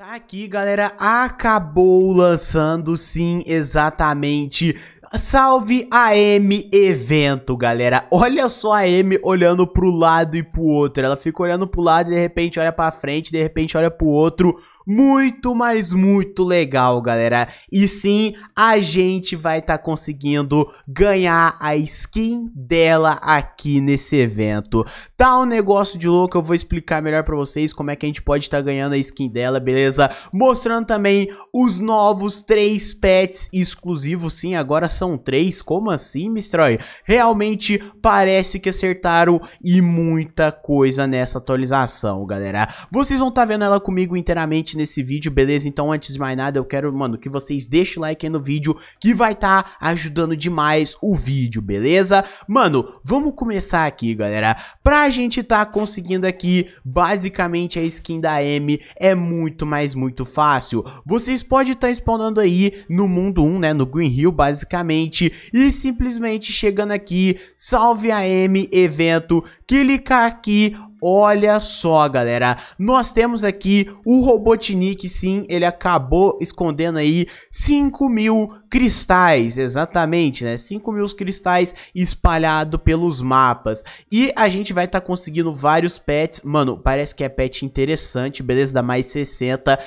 Tá aqui, galera, acabou lançando sim, exatamente. Salve a M evento, galera. Olha só a M olhando pro lado e pro outro. Ela fica olhando pro lado, de repente olha pra frente, de repente olha pro outro muito, mas muito legal, galera. E sim, a gente vai estar tá conseguindo ganhar a skin dela aqui nesse evento. Tá um negócio de louco, eu vou explicar melhor pra vocês como é que a gente pode estar tá ganhando a skin dela, beleza? Mostrando também os novos três pets exclusivos, sim, agora são três, como assim, Mistroy? Realmente parece que acertaram e muita coisa nessa atualização, galera. Vocês vão estar tá vendo ela comigo inteiramente nesse vídeo, beleza? Então, antes de mais nada, eu quero, mano, que vocês deixem o like aí no vídeo, que vai estar tá ajudando demais o vídeo, beleza? Mano, vamos começar aqui, galera. Pra gente tá conseguindo aqui, basicamente, a skin da M é muito, mais muito fácil. Vocês podem estar tá spawnando aí no mundo 1, né, no Green Hill, basicamente, e simplesmente chegando aqui, salve a M, evento, clicar aqui, Olha só, galera, nós temos aqui o Robotnik, sim, ele acabou escondendo aí 5 mil cristais, exatamente, né, 5 mil cristais espalhado pelos mapas, e a gente vai estar tá conseguindo vários pets, mano, parece que é pet interessante, beleza, dá mais 60,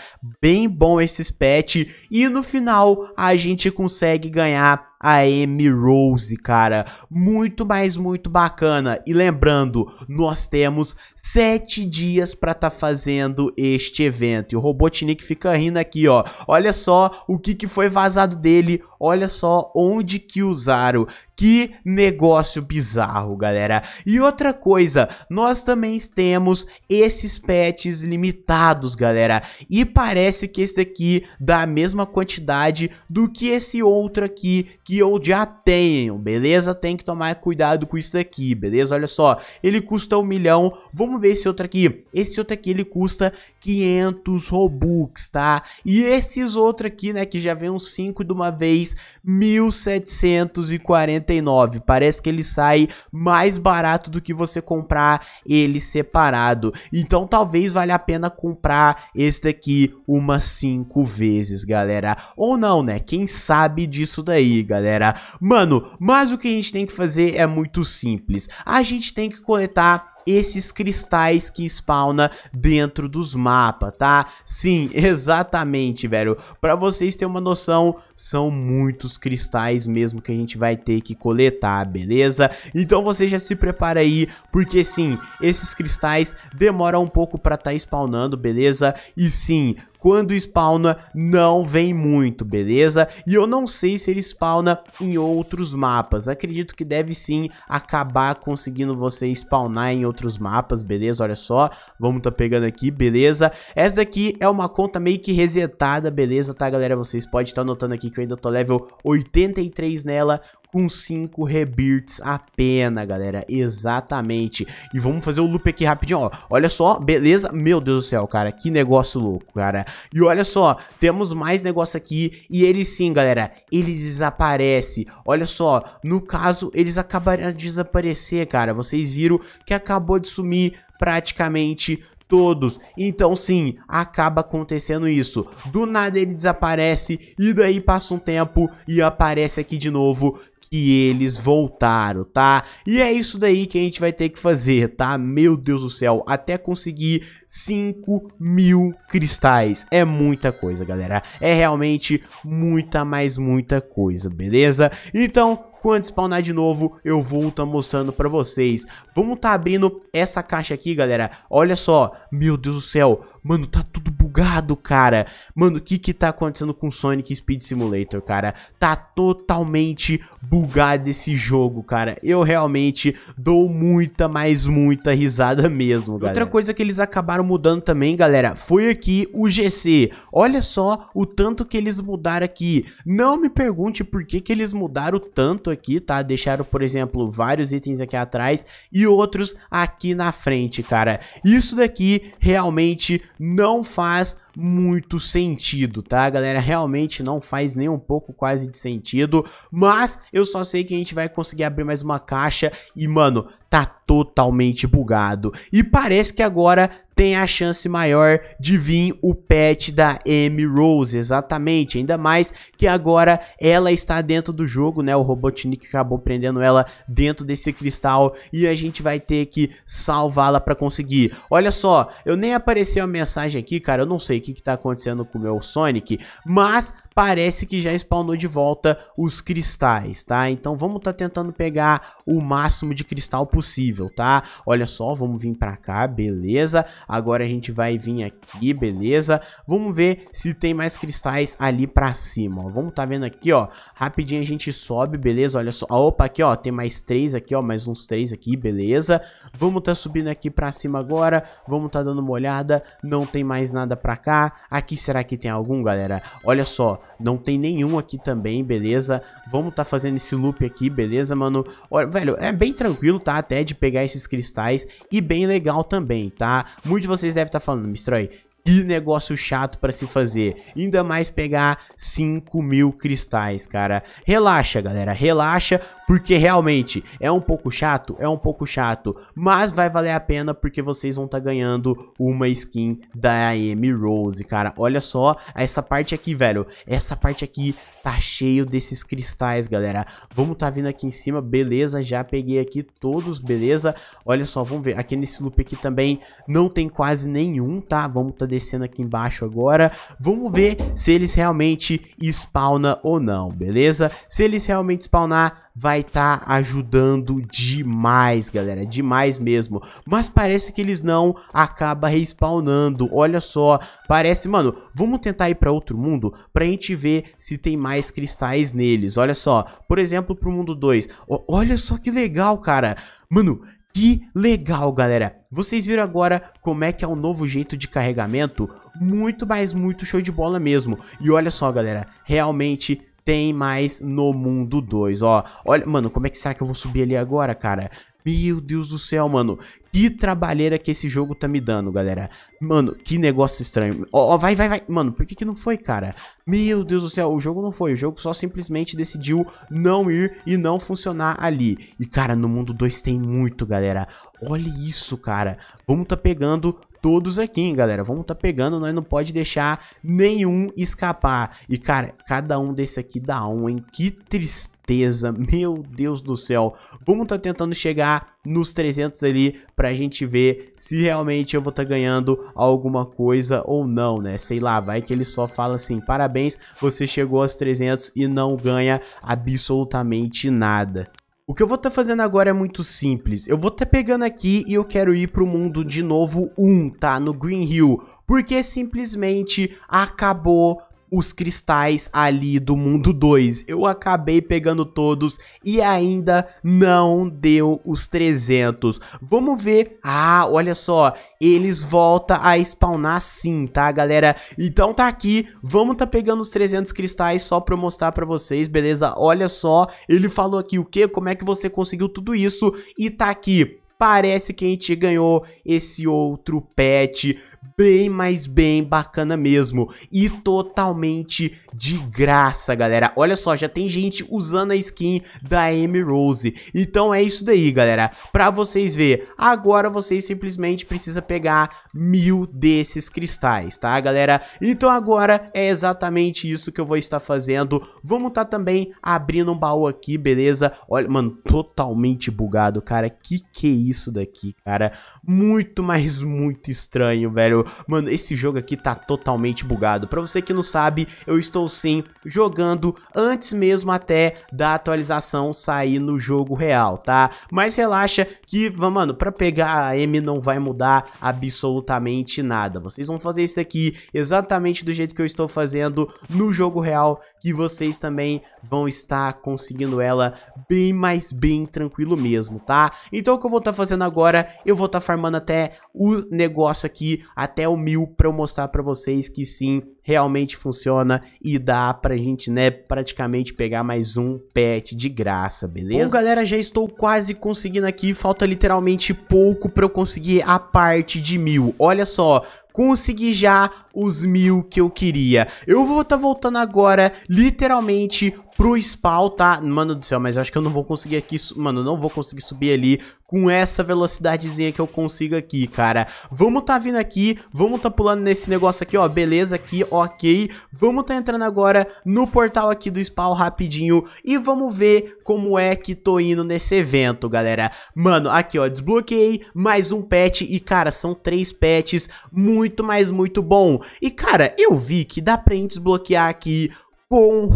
bem bom esses pets, e no final a gente consegue ganhar a Amy Rose, cara. Muito, mais muito bacana. E lembrando, nós temos sete dias para estar tá fazendo este evento. E o Robotnik fica rindo aqui, ó. Olha só o que, que foi vazado dele Olha só onde que usaram. Que negócio bizarro, galera. E outra coisa, nós também temos esses pets limitados, galera. E parece que esse aqui dá a mesma quantidade do que esse outro aqui que eu já tenho, beleza? Tem que tomar cuidado com isso aqui, beleza? Olha só, ele custa um milhão. Vamos ver esse outro aqui. Esse outro aqui, ele custa 500 Robux, tá? E esses outros aqui, né, que já vem uns 5 de uma vez, 1749. Parece que ele sai mais barato do que você comprar ele separado. Então talvez valha a pena comprar esse daqui umas 5 vezes, galera. Ou não, né? Quem sabe disso daí, galera. Mano, mas o que a gente tem que fazer é muito simples. A gente tem que coletar esses cristais que spawna dentro dos mapas, tá? Sim, exatamente, velho. Pra vocês terem uma noção são muitos cristais mesmo que a gente vai ter que coletar, beleza? Então você já se prepara aí, porque sim, esses cristais demoram um pouco pra tá spawnando, beleza? E sim, quando spawna não vem muito, beleza? E eu não sei se ele spawna em outros mapas, acredito que deve sim acabar conseguindo você spawnar em outros mapas, beleza? Olha só, vamos tá pegando aqui, beleza? Essa daqui é uma conta meio que resetada, beleza, tá galera? Vocês podem estar tá notando aqui que eu ainda tô level 83 nela, com 5 rebirths apenas, galera, exatamente. E vamos fazer o loop aqui rapidinho, ó, olha só, beleza? Meu Deus do céu, cara, que negócio louco, cara. E olha só, temos mais negócio aqui, e ele sim, galera, ele desaparece. Olha só, no caso, eles acabaram de desaparecer, cara, vocês viram que acabou de sumir praticamente todos. Então sim, acaba acontecendo isso. Do nada ele desaparece e daí passa um tempo e aparece aqui de novo que eles voltaram, tá? E é isso daí que a gente vai ter que fazer, tá? Meu Deus do céu, até conseguir 5 mil cristais. É muita coisa, galera. É realmente muita, mais muita coisa, beleza? Então, quando spawnar de novo, eu vou estar tá mostrando pra vocês. Vamos tá abrindo essa caixa aqui, galera. Olha só, meu Deus do céu, Mano, tá tudo bugado, cara. Mano, o que que tá acontecendo com Sonic Speed Simulator, cara? Tá totalmente bugado esse jogo, cara. Eu realmente dou muita, mais muita risada mesmo, galera. Outra coisa que eles acabaram mudando também, galera, foi aqui o GC. Olha só o tanto que eles mudaram aqui. Não me pergunte por que que eles mudaram tanto aqui, tá? Deixaram, por exemplo, vários itens aqui atrás e outros aqui na frente, cara. Isso daqui realmente não faz muito sentido, tá, galera? Realmente não faz nem um pouco quase de sentido, mas eu só sei que a gente vai conseguir abrir mais uma caixa e, mano, tá totalmente bugado. E parece que agora tem a chance maior de vir o pet da M Rose, exatamente. Ainda mais que agora ela está dentro do jogo, né? O Robotnik acabou prendendo ela dentro desse cristal e a gente vai ter que salvá-la para conseguir. Olha só, eu nem apareceu a mensagem aqui, cara. Eu não sei o que, que tá acontecendo com o meu Sonic, mas parece que já spawnou de volta os cristais, tá? Então vamos tá tentando pegar o máximo de cristal possível, tá? Olha só, vamos vir pra cá, beleza. Agora a gente vai vir aqui, beleza. Vamos ver se tem mais cristais ali pra cima, ó. Vamos tá vendo aqui, ó. Rapidinho a gente sobe, beleza. Olha só, opa, aqui, ó, tem mais três aqui, ó, mais uns três aqui, beleza. Vamos tá subindo aqui pra cima agora, vamos tá dando uma olhada. Não tem mais nada pra cá. Aqui, será que tem algum, galera? Olha só, não tem nenhum aqui também, beleza. Vamos tá fazendo esse loop aqui, beleza, mano. Olha, velho, é bem tranquilo, tá? Até de pegar esses cristais e bem legal também, tá? Muitos de vocês devem estar tá falando, Mistroy, que negócio chato para se fazer. Ainda mais pegar 5 mil cristais, cara. Relaxa, galera. Relaxa, porque realmente é um pouco chato, é um pouco chato. Mas vai valer a pena porque vocês vão estar tá ganhando uma skin da Amy Rose, cara. Olha só essa parte aqui, velho. Essa parte aqui tá cheio desses cristais, galera. Vamos tá vindo aqui em cima, beleza. Já peguei aqui todos, beleza. Olha só, vamos ver. Aqui nesse loop aqui também não tem quase nenhum, tá? Vamos tá descendo aqui embaixo agora. Vamos ver se eles realmente spawnam ou não, beleza? Se eles realmente spawnar, vai estar tá ajudando demais, galera, demais mesmo. Mas parece que eles não acaba respawnando, olha só, parece, mano, vamos tentar ir para outro mundo pra gente ver se tem mais cristais neles, olha só. Por exemplo, pro mundo 2, olha só que legal, cara. Mano, que legal, galera! Vocês viram agora como é que é o novo jeito de carregamento? Muito, mas muito show de bola mesmo. E olha só, galera, realmente tem mais no mundo 2, ó. Olha, mano, como é que será que eu vou subir ali agora, cara? Meu Deus do céu, mano. Que trabalheira que esse jogo tá me dando, galera. Mano, que negócio estranho. Ó, oh, oh, vai, vai, vai. Mano, por que que não foi, cara? Meu Deus do céu, o jogo não foi. O jogo só simplesmente decidiu não ir e não funcionar ali. E, cara, no mundo 2 tem muito, galera. Olha isso, cara. Vamos tá pegando todos aqui, hein, galera. Vamos tá pegando, nós não pode deixar nenhum escapar. E, cara, cada um desse aqui dá um, hein? Que tristeza, meu Deus do céu. Vamos tá tentando chegar nos 300 ali pra gente ver se realmente eu vou tá ganhando alguma coisa ou não, né? Sei lá, vai que ele só fala assim, parabéns, você chegou aos 300 e não ganha absolutamente nada. O que eu vou estar tá fazendo agora é muito simples. Eu vou estar tá pegando aqui e eu quero ir pro mundo de novo 1, tá? No Green Hill. Porque simplesmente acabou os cristais ali do mundo 2. Eu acabei pegando todos e ainda não deu os 300. Vamos ver. Ah, olha só, eles voltam a spawnar sim, tá, galera? Então tá aqui, vamos tá pegando os 300 cristais só pra eu mostrar pra vocês, beleza? Olha só, ele falou aqui o que, como é que você conseguiu tudo isso e tá aqui. Parece que a gente ganhou esse outro pet bem, mais bem bacana mesmo e totalmente de graça, galera. Olha só, já tem gente usando a skin da Amy Rose. Então é isso daí, galera. Pra vocês verem, agora vocês simplesmente precisam pegar mil desses cristais, tá, galera? Então agora é exatamente isso que eu vou estar fazendo. Vamos estar tá também abrindo um baú aqui, beleza? Olha, mano, totalmente bugado, cara. Que que é isso daqui, cara? Muito, mas muito estranho, velho. Mano, esse jogo aqui tá totalmente bugado. Pra você que não sabe, eu estou Sim jogando antes mesmo até da atualização sair no jogo real, tá? Mas relaxa que, mano, para pegar a M não vai mudar absolutamente nada. Vocês vão fazer isso aqui exatamente do jeito que eu estou fazendo no jogo real, que vocês também vão estar conseguindo ela bem mais bem tranquilo mesmo, tá? Então o que eu vou estar tá fazendo agora, eu vou estar tá farmando até o negócio aqui, até o mil, pra eu mostrar pra vocês que sim, realmente funciona e dá pra gente, né, praticamente pegar mais um pet de graça, beleza? Bom, galera, já estou quase conseguindo aqui, falta literalmente pouco pra eu conseguir a parte de mil. Olha só, consegui já os mil que eu queria. Eu vou estar tá voltando agora, literalmente, pro spawn, tá? Mano do céu, mas eu acho que eu não vou conseguir aqui... Mano, não vou conseguir subir ali com essa velocidadezinha que eu consigo aqui, cara. Vamos tá vindo aqui, vamos tá pulando nesse negócio aqui, ó. Beleza aqui, ok. Vamos tá entrando agora no portal aqui do spawn rapidinho e vamos ver como é que tô indo nesse evento, galera. Mano, aqui, ó, desbloqueei mais um pet e, cara, são três pets muito muito, mas muito bom. E cara, eu vi que dá pra gente desbloquear aqui com,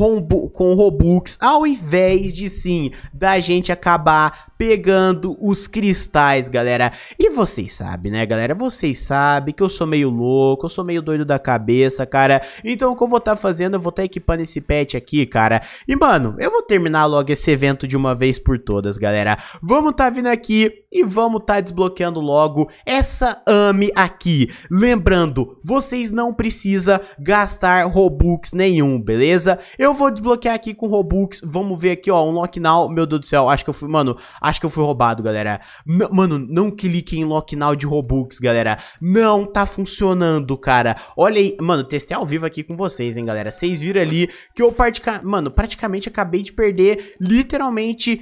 com Robux, ao invés de sim, da gente acabar pegando os cristais, galera. E vocês sabem, né, galera? Vocês sabem que eu sou meio louco, eu sou meio doido da cabeça, cara. Então o que eu vou estar tá fazendo, eu vou estar tá equipando esse pet aqui, cara. E, mano, eu vou terminar logo esse evento de uma vez por todas, galera. Vamos tá vindo aqui e vamos tá desbloqueando logo essa AME aqui. Lembrando, vocês não precisam gastar Robux nenhum, beleza? Eu vou desbloquear aqui com Robux, vamos ver aqui, ó, um Lock Now, meu Deus do céu, acho que eu fui, mano, Acho que eu fui roubado, galera. N mano, não clique em Lockdown de Robux, galera. Não tá funcionando, cara. Olha aí. Mano, testei ao vivo aqui com vocês, hein, galera. Vocês viram ali que eu pratica... Mano, praticamente acabei de perder literalmente...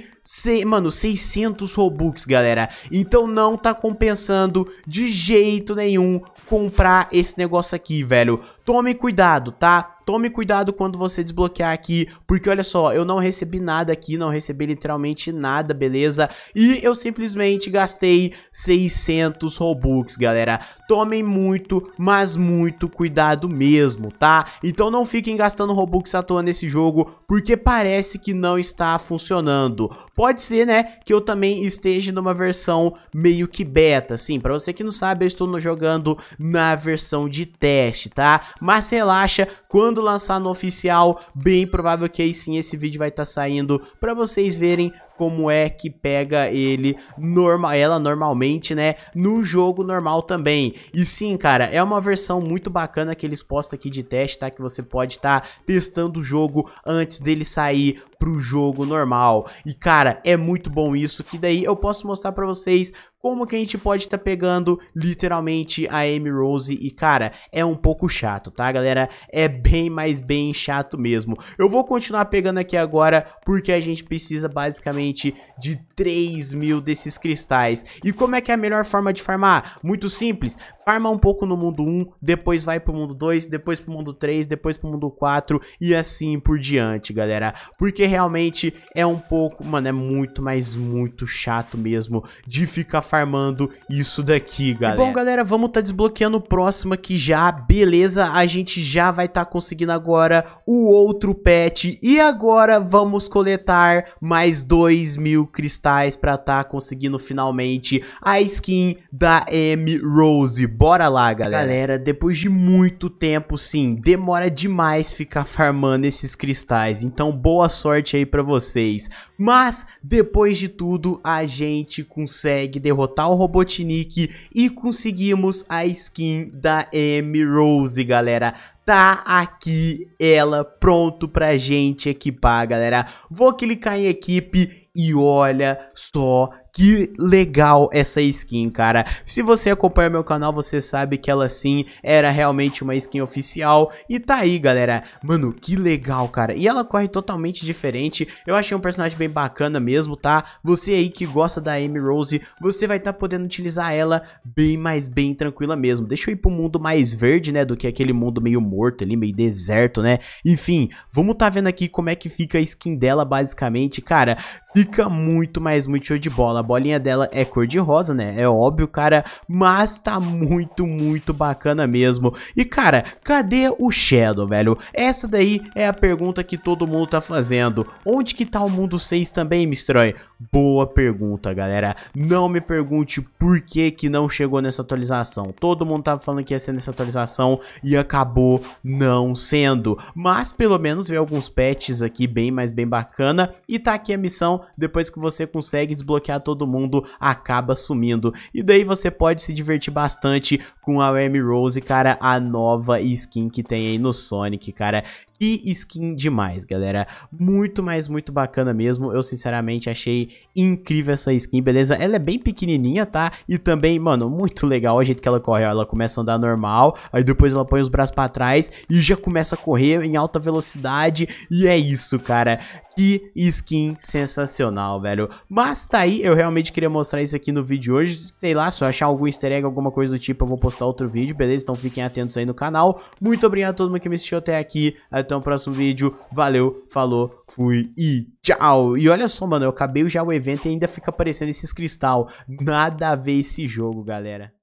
Mano, 600 Robux, galera. Então não tá compensando de jeito nenhum comprar esse negócio aqui, velho tome cuidado, tá? Tome cuidado quando você desbloquear aqui, porque olha só, eu não recebi nada aqui, não recebi literalmente nada, beleza? E eu simplesmente gastei 600 Robux, galera. Tomem muito, mas muito cuidado mesmo, tá? Então não fiquem gastando Robux à toa nesse jogo, porque parece que não está funcionando. Pode ser, né, que eu também esteja numa versão meio que beta, sim. Pra você que não sabe, eu estou jogando na versão de teste, tá? Mas relaxa, quando lançar no oficial, bem provável que aí sim esse vídeo vai estar tá saindo para vocês verem como é que pega ele normal, ela normalmente, né, no jogo normal também. E sim, cara, é uma versão muito bacana que eles postam aqui de teste, tá? Que você pode estar tá testando o jogo antes dele sair pro jogo normal. E cara, é muito bom isso, que daí eu posso mostrar para vocês como que a gente pode estar tá pegando literalmente a Amy Rose e cara, é um pouco chato, tá galera? É bem mais bem chato mesmo. Eu vou continuar pegando aqui agora porque a gente precisa basicamente de 3 mil desses cristais. E como é que é a melhor forma de farmar? Muito simples, farma um pouco no mundo 1, depois vai pro mundo 2, depois pro mundo 3, depois pro mundo 4 e assim por diante, galera. Porque realmente é um pouco, mano, é muito, mas muito chato mesmo de ficar farmando isso daqui, galera. E bom, galera, vamos tá desbloqueando o próximo aqui já, beleza? A gente já vai tá conseguindo agora o outro pet e agora vamos coletar mais dois 2 mil cristais pra tá conseguindo finalmente a skin da M Rose. Bora lá, galera. Galera, depois de muito tempo, sim, demora demais ficar farmando esses cristais. Então, boa sorte aí pra vocês. Mas, depois de tudo, a gente consegue derrotar o Robotnik e conseguimos a skin da M Rose, galera tá aqui ela pronto pra gente equipar, galera. Vou clicar em equipe e olha só que legal essa skin, cara. Se você acompanha meu canal, você sabe que ela sim era realmente uma skin oficial. E tá aí, galera. Mano, que legal, cara. E ela corre totalmente diferente. Eu achei um personagem bem bacana mesmo, tá? Você aí que gosta da Amy Rose, você vai estar tá podendo utilizar ela bem mais bem tranquila mesmo. Deixa eu ir pro mundo mais verde, né? Do que aquele mundo meio morto ali, meio deserto, né? Enfim, vamos tá vendo aqui como é que fica a skin dela, basicamente. Cara, fica muito, mas muito show de bola bolinha dela é cor de rosa, né? É óbvio, cara, mas tá muito, muito bacana mesmo. E, cara, cadê o Shadow, velho? Essa daí é a pergunta que todo mundo tá fazendo. Onde que tá o mundo 6 também, Mistroy? Boa pergunta, galera. Não me pergunte por que que não chegou nessa atualização. Todo mundo tava falando que ia ser nessa atualização e acabou não sendo. Mas pelo menos veio alguns patches aqui bem mais bem bacana. E tá aqui a missão depois que você consegue desbloquear todo todo mundo acaba sumindo. E daí você pode se divertir bastante com a Remy Rose, cara, a nova skin que tem aí no Sonic, cara, que skin demais, galera. Muito, mas muito bacana mesmo. Eu, sinceramente, achei incrível essa skin, beleza? Ela é bem pequenininha, tá? E também, mano, muito legal o jeito que ela corre. Ó. Ela começa a andar normal, aí depois ela põe os braços pra trás e já começa a correr em alta velocidade. E é isso, cara. Que skin sensacional, velho. Mas tá aí, eu realmente queria mostrar isso aqui no vídeo de hoje. Sei lá, se eu achar algum easter egg, alguma coisa do tipo, eu vou postar outro vídeo, beleza? Então fiquem atentos aí no canal. Muito obrigado a todo mundo que me assistiu até aqui até o próximo vídeo. Valeu, falou, fui e tchau. E olha só, mano, eu acabei já o evento e ainda fica aparecendo esses cristal. Nada a ver esse jogo, galera.